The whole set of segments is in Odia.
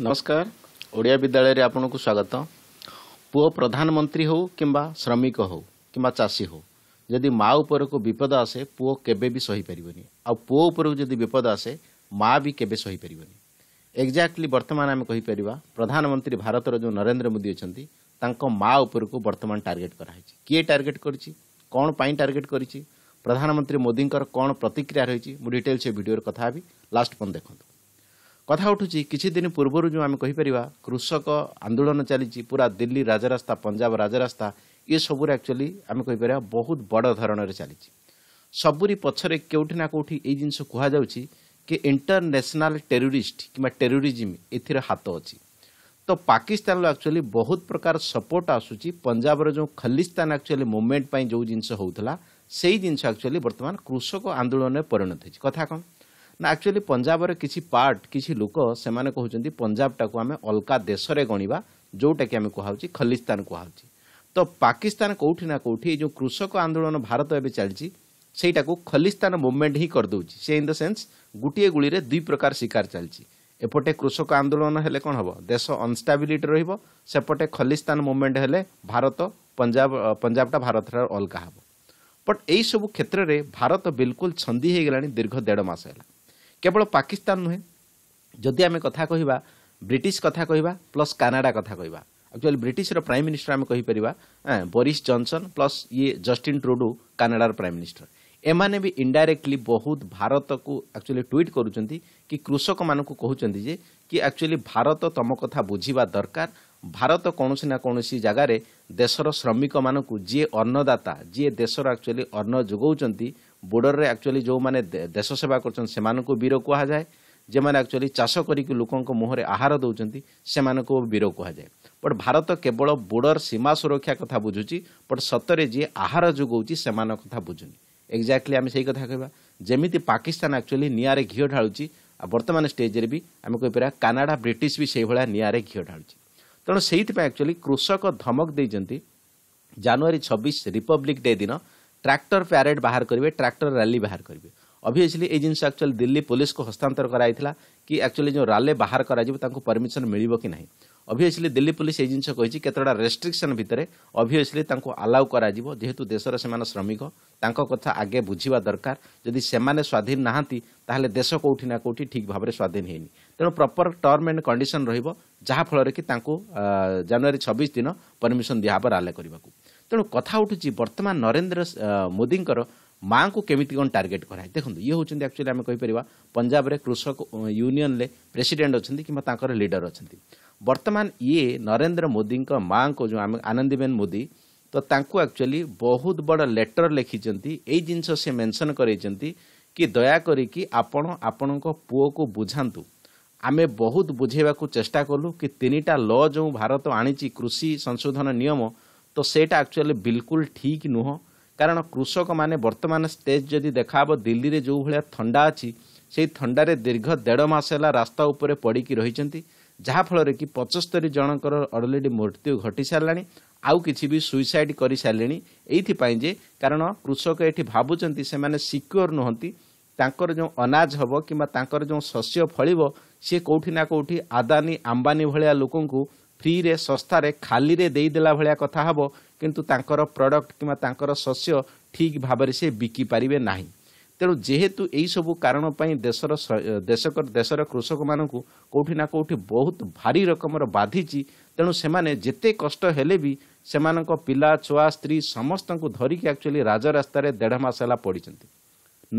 नमस्कार ओडिया विद्यालय आपको स्वागत पु प्रधानमंत्री हूँ कि श्रमिक हो कि चाषी हो जदि माँ उपर को विपद आसे पु के सही सहीपर आपर को विपद आसे माँ भी केपर एक्जाक्टली बर्तमान आम कहीपर प्रधानमंत्री भारत जो नरेन्द्र मोदी अच्छा माँ उपरक बर्तमान टार्गेट कराई किए टार्गेट कर कौन पर टार्गेट कर प्रधानमंत्री मोदी कौन प्रतिक्रिया रही डिटेल से भिडर कथी लास्ट पर्यटन देखते କଥା ଉଠୁଛି କିଛି ଦିନ ପୂର୍ବରୁ ଯେଉଁ ଆମେ କହିପାରିବା କୃଷକ ଆନ୍ଦୋଳନ ଚାଲିଛି ପୁରା ଦିଲ୍ଲୀ ରାଜରାସ୍ତା ପଞ୍ଜାବ ରାଜରାସ୍ତା ଏସବୁରେ ଆକ୍ଚୁଆଲି ଆମେ କହିପାରିବା ବହୁତ ବଡ଼ ଧରଣରେ ଚାଲିଛି ସବୁରି ପଛରେ କେଉଁଠି ନା କେଉଁଠି ଏଇ ଜିନିଷ କୁହାଯାଉଛି କି ଇଣ୍ଟରନ୍ୟାସନାଲ୍ ଟେରୋରିଷ୍ଟ କିମ୍ବା ଟେରୋରିଜିମ୍ ଏଥିରେ ହାତ ଅଛି ତ ପାକିସ୍ତାନରୁ ଆକ୍ଚୁଆଲି ବହୁତ ପ୍ରକାର ସପୋର୍ଟ ଆସୁଛି ପଞ୍ଜାବର ଯେଉଁ ଖଲିସ୍ତାନ ଆକ୍ଚୁଆଲି ମୁଭମେଣ୍ଟ ପାଇଁ ଯେଉଁ ଜିନିଷ ହେଉଥିଲା ସେଇ ଜିନିଷ ଆକ୍ଚୁଆଲି ବର୍ତ୍ତମାନ କୃଷକ ଆନ୍ଦୋଳନରେ ପରିଣତ ହୋଇଛି କଥା କ'ଣ ନା ଆକ୍ଚୁଆଲି ପଞ୍ଜାବର କିଛି ପାର୍ଟ କିଛି ଲୋକ ସେମାନେ କହୁଛନ୍ତି ପଞ୍ଜାବଟାକୁ ଆମେ ଅଲଗା ଦେଶରେ ଗଣିବା ଯେଉଁଟାକି ଆମେ କୁହାହଉଛି ଖଲିସ୍ତାନ କୁହାହଉଛି ତ ପାକିସ୍ତାନ କେଉଁଠି ନା କେଉଁଠି ଏଇ ଯେଉଁ କୃଷକ ଆନ୍ଦୋଳନ ଭାରତ ଏବେ ଚାଲିଛି ସେଇଟାକୁ ଖଲିସ୍ତାନ ମୁଭମେଣ୍ଟ ହିଁ କରିଦେଉଛି ସେ ଇନ୍ ଦ ସେନ୍ସ ଗୋଟିଏ ଗୁଳିରେ ଦୁଇ ପ୍ରକାର ଶିକାର ଚାଲିଛି ଏପଟେ କୃଷକ ଆନ୍ଦୋଳନ ହେଲେ କ'ଣ ହେବ ଦେଶ ଅନଷ୍ଟାବିଲିଟି ରହିବ ସେପଟେ ଖଲିସ୍ତାନ ମୁଭମେଣ୍ଟ ହେଲେ ଭାରତ ପଞ୍ଜାବ ପଞ୍ଜାବଟା ଭାରତଠାରୁ ଅଲଗା ହେବ ବଟ୍ ଏଇସବୁ କ୍ଷେତ୍ରରେ ଭାରତ ବିଲକୁଲ ଛନ୍ଦି ହୋଇଗଲାଣି ଦୀର୍ଘ ଦେଢ଼ ମାସ ହେଲା কেবল পাকিস্তান নুহে যদি আমি কথা কহিবা ବ୍ରିଟିଶ କଥା କହିବା ପ୍ଲସ୍ କାନାଡ଼ା କଥା କହିବା ଆକ୍ଚୁଆଲି ବ୍ରିଟିଶର ପ୍ରାଇମ୍ ମିନିଷ୍ଟର ଆମେ କହିପାରିବା ବୋରିସ୍ ଜନସନ୍ ପ୍ଲସ୍ ଇଏ ଜଷ୍ଟିନ୍ ଟ୍ରୁଡୁ କାନାଡ଼ାର ପ୍ରାଇମ୍ ମିନିଷ୍ଟର ଏମାନେ ବି ଇଣ୍ଡାଇରେକ୍ଟଲି ବହୁତ ଭାରତକୁ ଆକ୍ଚୁଆଲି ଟ୍ୱିଟ୍ କରୁଛନ୍ତି କି କୃଷକମାନଙ୍କୁ କହୁଛନ୍ତି ଯେ କି ଆକ୍ଚୁଆଲି ଭାରତ ତମ କଥା ବୁଝିବା ଦରକାର ଭାରତ କୌଣସି ନା କୌଣସି ଜାଗାରେ ଦେଶର ଶ୍ରମିକମାନଙ୍କୁ ଯିଏ ଅନ୍ନଦାତା ଯିଏ ଦେଶର ଆକ୍ଚୁଆଲି ଅନ୍ନ ଯୋଗାଉଛନ୍ତି ବୋର୍ଡରରେ ଆକ୍ଚୁଆଲି ଯେଉଁମାନେ ଦେଶ ସେବା କରୁଛନ୍ତି ସେମାନଙ୍କୁ ବୀର କୁହାଯାଏ ଯେଉଁମାନେ ଆକ୍ଚୁଆଲି ଚାଷ କରିକି ଲୋକଙ୍କ ମୁହଁରେ ଆହାର ଦେଉଛନ୍ତି ସେମାନଙ୍କୁ ବୀର କୁହାଯାଏ ବଟ୍ ଭାରତ କେବଳ ବୋର୍ଡର ସୀମା ସୁରକ୍ଷା କଥା ବୁଝୁଛି ବଟ୍ ସତରେ ଯିଏ ଆହାର ଯୋଗାଉଛି ସେମାନଙ୍କ କଥା ବୁଝୁନି ଏକ୍ଜାକ୍ଟଲି ଆମେ ସେଇ କଥା କହିବା ଯେମିତି ପାକିସ୍ତାନ ଆକ୍ଚୁଆଲି ନିଆଁରେ ଘିଅ ଢାଳୁଛି ଆଉ ବର୍ତ୍ତମାନ ଷ୍ଟେଜ୍ରେ ବି ଆମେ କହିପାରିବା କାନାଡ଼ା ବ୍ରିଟିଶ ବି ସେଇଭଳିଆ ନିଆଁରେ ଘିଅ ଢାଳୁଛି ତେଣୁ ସେଇଥିପାଇଁ ଆକ୍ଚୁଆଲି କୃଷକ ଧମକ ଦେଇଛନ୍ତି ଜାନୁଆରୀ ଛବିଶ ରିପବ୍ଲିକ୍ ଡେ ଦିନ ট্রাক্টর প্যারেড বাহার করবে ট্রাক্টর র্যালি বাহার করবে অভিয়সলি এই জিনিস একচুয়ালি দিল্লী পুলিশকে হস্তান্তর করা কি একচুয়ালি যে রালে বাহার করা তাঁকু পরমিশন মিলব কি না অভিয়সলি দিল্লী পুলিশ এই জিনিস কী কতটা রেস্ট্রিকশন ভিতরে অভিয়সলি তাঁকু আলাউ করা যেহেতু দেশের সে শ্রমিক তাঁক কথা আগে বুঝবা দরকার যদি সে স্বাধীন না তাহলে দেশ কোটি না কোটি ঠিক ভাবে স্বাধীন হয়নি তেমন প্রপর টর্ম এন্ড কন্ডিশন রহব যাফলের কি তাঁকু জানুয়ারি ছবিশ দিন পরমিশন দিয়া হব রালে করা ତେଣୁ କଥା ଉଠୁଛି ବର୍ତ୍ତମାନ ନରେନ୍ଦ୍ର ମୋଦିଙ୍କର ମାଙ୍କୁ କେମିତି କ'ଣ ଟାର୍ଗେଟ୍ କରାଏ ଦେଖନ୍ତୁ ଇଏ ହେଉଛନ୍ତି ଆକ୍ଚୁଆଲି ଆମେ କହିପାରିବା ପଞ୍ଜାବରେ କୃଷକ ୟୁନିଅନରେ ପ୍ରେସିଡେଣ୍ଟ ଅଛନ୍ତି କିମ୍ବା ତାଙ୍କର ଲିଡର ଅଛନ୍ତି ବର୍ତ୍ତମାନ ଇଏ ନରେନ୍ଦ୍ର ମୋଦିଙ୍କ ମାଙ୍କୁ ଯେଉଁ ଆମେ ଆନନ୍ଦିବେନ ମୋଦି ତ ତାଙ୍କୁ ଆକ୍ଚୁଆଲି ବହୁତ ବଡ଼ ଲେଟର ଲେଖିଛନ୍ତି ଏଇ ଜିନିଷ ସେ ମେନସନ୍ କରାଇଛନ୍ତି କି ଦୟାକରିକି ଆପଣ ଆପଣଙ୍କ ପୁଅକୁ ବୁଝାନ୍ତୁ ଆମେ ବହୁତ ବୁଝାଇବାକୁ ଚେଷ୍ଟା କଲୁ କି ତିନିଟା ଲ ଯେଉଁ ଭାରତ ଆଣିଛି କୃଷି ସଂଶୋଧନ ନିୟମ তো ସେଇଟା ଆକ୍ଚୁଆଲି ବିଲକୁଲ ଠିକ୍ ନୁହଁ କାରଣ କୃଷକମାନେ ବର୍ତ୍ତମାନ ଷ୍ଟେଜ୍ ଯଦି ଦେଖାହେବ ଦିଲ୍ଲୀରେ ଯେଉଁ ଭଳିଆ ଥଣ୍ଡା ଅଛି ସେଇ ଥଣ୍ଡାରେ ଦୀର୍ଘ ଦେଢ଼ ମାସ ହେଲା ରାସ୍ତା ଉପରେ ପଡ଼ିକି ରହିଛନ୍ତି ଯାହାଫଳରେ କି ପଞ୍ଚସ୍ତରୀ ଜଣଙ୍କର ଅଲରେଡ଼ି ମୃତ୍ୟୁ ଘଟି ସାରିଲାଣି ଆଉ କିଛି ବି ସୁଇସାଇଡ୍ କରିସାରିଲେଣି ଏଇଥିପାଇଁ ଯେ କାରଣ କୃଷକ ଏଠି ଭାବୁଛନ୍ତି ସେମାନେ ସିକ୍ୟୁର ନୁହନ୍ତି ତାଙ୍କର ଯେଉଁ ଅନାଜ ହେବ କିମ୍ବା ତାଙ୍କର ଯେଉଁ ଶସ୍ୟ ଫଳିବ ସିଏ କେଉଁଠି ନା କେଉଁଠି ଆଦାନୀ ଆମ୍ବାନୀ ଭଳିଆ ଲୋକଙ୍କୁ ଫ୍ରିରେ ଶସ୍ତାରେ ଖାଲିରେ ଦେଇଦେଲା ଭଳିଆ କଥା ହେବ କିନ୍ତୁ ତାଙ୍କର ପ୍ରଡକ୍ଟ କିମ୍ବା ତାଙ୍କର ଶସ୍ୟ ଠିକ୍ ଭାବରେ ସେ ବିକିପାରିବେ ନାହିଁ ତେଣୁ ଯେହେତୁ ଏହିସବୁ କାରଣ ପାଇଁ ଦେଶର ଦେଶ ଦେଶର କୃଷକମାନଙ୍କୁ କେଉଁଠି ନା କେଉଁଠି ବହୁତ ଭାରି ରକମର ବାଧିଛି ତେଣୁ ସେମାନେ ଯେତେ କଷ୍ଟ ହେଲେ ବି ସେମାନଙ୍କ ପିଲା ଛୁଆ ସ୍ତ୍ରୀ ସମସ୍ତଙ୍କୁ ଧରିକି ଆକ୍ଚୁଆଲି ରାଜରାସ୍ତାରେ ଦେଢ଼ ମାସ ହେଲା ପଡ଼ିଛନ୍ତି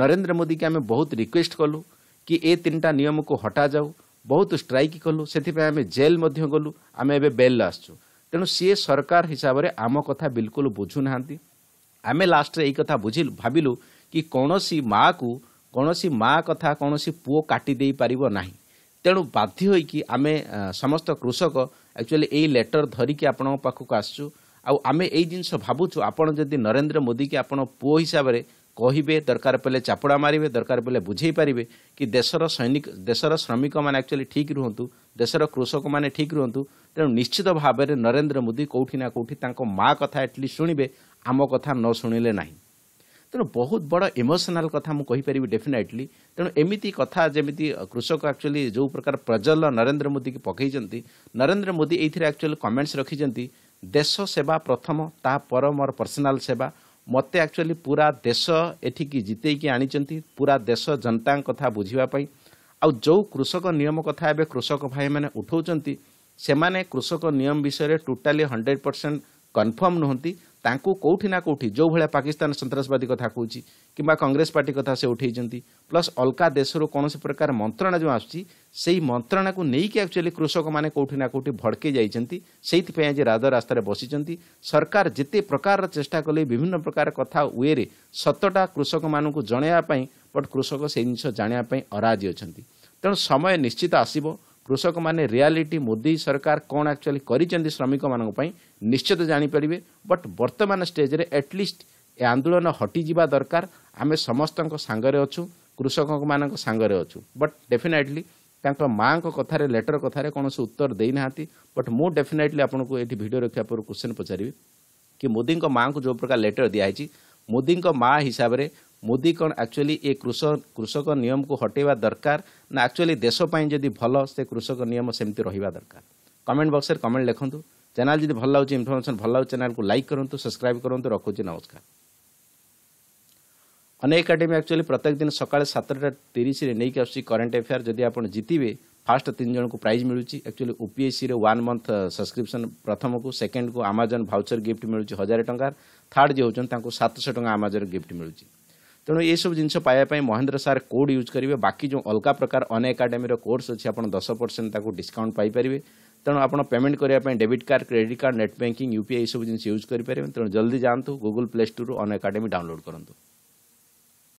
ନରେନ୍ଦ୍ର ମୋଦିକି ଆମେ ବହୁତ ରିକ୍ୱେଷ୍ଟ କଲୁ କି ଏ ତିନିଟା ନିୟମକୁ ହଟାଯାଉ ବହୁତ ଷ୍ଟ୍ରାଇକ୍ କଲୁ ସେଥିପାଇଁ ଆମେ ଜେଲ୍ ମଧ୍ୟ ଗଲୁ ଆମେ ଏବେ ବେଲ୍ରେ ଆସୁଛୁ ତେଣୁ ସିଏ ସରକାର ହିସାବରେ ଆମ କଥା ବିଲକୁଲ ବୁଝୁନାହାନ୍ତି ଆମେ ଲାଷ୍ଟରେ ଏଇ କଥା ବୁଝିଲୁ ଭାବିଲୁ କି କୌଣସି ମା'କୁ କୌଣସି ମା' କଥା କୌଣସି ପୁଅ କାଟି ଦେଇପାରିବ ନାହିଁ ତେଣୁ ବାଧ୍ୟ ହୋଇକି ଆମେ ସମସ୍ତ କୃଷକ ଆକ୍ଚୁଆଲି ଏଇ ଲେଟର ଧରିକି ଆପଣଙ୍କ ପାଖକୁ ଆସୁଛୁ ଆଉ ଆମେ ଏଇ ଜିନିଷ ଭାବୁଛୁ ଆପଣ ଯଦି ନରେନ୍ଦ୍ର ମୋଦିକି ଆପଣ ପୁଅ ହିସାବରେ କହିବେ ଦରକାର ପଡ଼ିଲେ ଚାପୁଡ଼ା ମାରିବେ ଦରକାର ପଡ଼ିଲେ ବୁଝେଇ ପାରିବେ କି ଦେଶର ସୈନିକ ଦେଶର ଶ୍ରମିକମାନେ ଆକ୍ଚୁଆଲି ଠିକ୍ ରୁହନ୍ତୁ ଦେଶର କୃଷକମାନେ ଠିକ୍ ରୁହନ୍ତୁ ତେଣୁ ନିଶ୍ଚିତ ଭାବରେ ନରେନ୍ଦ୍ର ମୋଦି କେଉଁଠି ନା କେଉଁଠି ତାଙ୍କ ମା କଥା ଏଟଲିଷ୍ଟ ଶୁଣିବେ ଆମ କଥା ନ ଶୁଣିଲେ ନାହିଁ ତେଣୁ ବହୁତ ବଡ଼ ଇମୋସନାଲ୍ କଥା ମୁଁ କହିପାରିବି ଡେଫିନେଟଲି ତେଣୁ ଏମିତି କଥା ଯେମିତି କୃଷକ ଆକ୍ଚୁଆଲି ଯେଉଁ ପ୍ରକାର ପ୍ରଜଲ ନରେନ୍ଦ୍ର ମୋଦିକି ପକେଇଛନ୍ତି ନରେନ୍ଦ୍ର ମୋଦି ଏଇଥିରେ ଆକ୍ଚୁଆଲି କମେଣ୍ଟସ୍ ରଖିଛନ୍ତି ଦେଶ ସେବା ପ୍ରଥମ ତା ପର ମୋର ପର୍ସନାଲ୍ ସେବା ମୋତେ ଆକ୍ଚୁଆଲି ପୁରା ଦେଶ ଏଠିକି ଜିତେଇକି ଆଣିଛନ୍ତି ପୁରା ଦେଶ ଜନତାଙ୍କ କଥା ବୁଝିବା ପାଇଁ ଆଉ ଯେଉଁ କୃଷକ ନିୟମ କଥା ଏବେ କୃଷକ ଭାଇମାନେ ଉଠାଉଛନ୍ତି ସେମାନେ କୃଷକ ନିୟମ ବିଷୟରେ ଟୋଟାଲି ହଣ୍ଡ୍ରେଡ଼ ପରସେଣ୍ଟ କନଫର୍ମ ନୁହନ୍ତି ତାଙ୍କୁ କେଉଁଠି ନା କେଉଁଠି ଯେଉଁଭଳିଆ ପାକିସ୍ତାନ ସନ୍ତାସବାଦୀ କଥା କହୁଛି କିମ୍ବା କଂଗ୍ରେସ ପାର୍ଟି କଥା ସେ ଉଠାଇଛନ୍ତି ପ୍ଲସ୍ ଅଲଗା ଦେଶରୁ କୌଣସି ପ୍ରକାର ମନ୍ତ୍ରଣା ଯେଉଁ ଆସୁଛି ସେହି ମନ୍ତ୍ରଣାକୁ ନେଇକି ଆକ୍ଚୁଆଲି କୃଷକମାନେ କେଉଁଠି ନା କେଉଁଠି ଭଡ଼କେଇ ଯାଇଛନ୍ତି ସେଇଥିପାଇଁ ଆଜି ରାଜ ରାସ୍ତାରେ ବସିଛନ୍ତି ସରକାର ଯେତେ ପ୍ରକାରର ଚେଷ୍ଟା କଲେ ବିଭିନ୍ନ ପ୍ରକାର କଥା ୱେରେ ସତଟା କୃଷକମାନଙ୍କୁ ଜଣାଇବା ପାଇଁ ବଟ୍ କୃଷକ ସେ ଜିନିଷ ଜାଣିବା ପାଇଁ ଅରାଜି ଅଛନ୍ତି ତେଣୁ ସମୟ ନିଶ୍ଚିତ ଆସିବ କୃଷକମାନେ ରିଆଲିଟି ମୋଦି ସରକାର କ'ଣ ଆକ୍ଚୁଆଲି କରିଛନ୍ତି ଶ୍ରମିକମାନଙ୍କ ପାଇଁ ନିଶ୍ଚିତ ଜାଣିପାରିବେ ବଟ୍ ବର୍ତ୍ତମାନ ଷ୍ଟେଜ୍ରେ ଆଟ୍ଲିଷ୍ଟ ଏ ଆନ୍ଦୋଳନ ହଟିଯିବା ଦରକାର ଆମେ ସମସ୍ତଙ୍କ ସାଙ୍ଗରେ ଅଛୁ କୃଷକମାନଙ୍କ ସାଙ୍ଗରେ ଅଛୁ ବଟ୍ ଡେଫିନେଟ୍ଲି ତାଙ୍କ ମାଆଙ୍କ କଥାରେ ଲେଟର କଥାରେ କୌଣସି ଉତ୍ତର ଦେଇନାହାନ୍ତି ବଟ୍ ମୁଁ ଡେଫିନେଟ୍ଲି ଆପଣଙ୍କୁ ଏଠି ଭିଡ଼ିଓ ରଖିବା ପୂର୍ବରୁ କ୍ୱେଶ୍ଚିନ୍ ପଚାରିବି କି ମୋଦିଙ୍କ ମାଆଙ୍କୁ ଯେଉଁ ପ୍ରକାର ଲେଟର ଦିଆହେଇଛି ମୋଦିଙ୍କ ମାଆ ହିସାବରେ मोदी कक्चुली एसक नियम हटे दर एक्चुली देशप्रै से कृषक नियम सिमी रर कमेन्ट बक्से कमेन्ट लेखन्त च्याने भल लाग्छ इन्फर्मेसन भन्नु लाग च्यानलको लकु सब्सक्राइब कन्चु नमस्कार अने अकाडेमी आक्चुअली प्रत्येकदिन सक्छ सतटा तिरि आसु करन्ट एफेयर जति आनजको प्राइ मिलु एक्चुअली ओपिएस वान् मन्थ को प्रथमको को आमाजन भाउचर गिफ्ट मिल्छ हजार टा थर्ड जे हुन्छ सतश टा अमाजन गिफ्ट मिल्छ ତେଣୁ ଏସବୁ ଜିନିଷ ପାଇବା ପାଇଁ ମହେନ୍ଦ୍ର ସାର୍ କୋଡ଼୍ ୟୁଜ୍ କରିବେ ବାକି ଯେଉଁ ଅଲଗା ପ୍ରକାର ଅନ୍ ଏକାଡେମୀର କୋର୍ସ ଅଛି ଆପଣ ଦଶ ପରସେଣ୍ଟ ତାକୁ ଡିସ୍କାଉଣ୍ଟ ପାଇପାରିବେ ତେଣୁ ଆପଣ ପେମେଣ୍ଟ କରିବା ପାଇଁ debit card credit card net banking U P I ଏସବୁ ଜିନିଷ ୟୁଜ୍ କରିପାରିବେ ତେଣୁ ଜଲ୍ଦି ଯାଆନ୍ତୁ ଗୁଗୁଲ୍ ପ୍ଲେ ଷ୍ଟୋରରୁ ଅନ୍ ଏକାଡେମୀ ଡାଉନଲୋଡ଼୍ କରନ୍ତୁ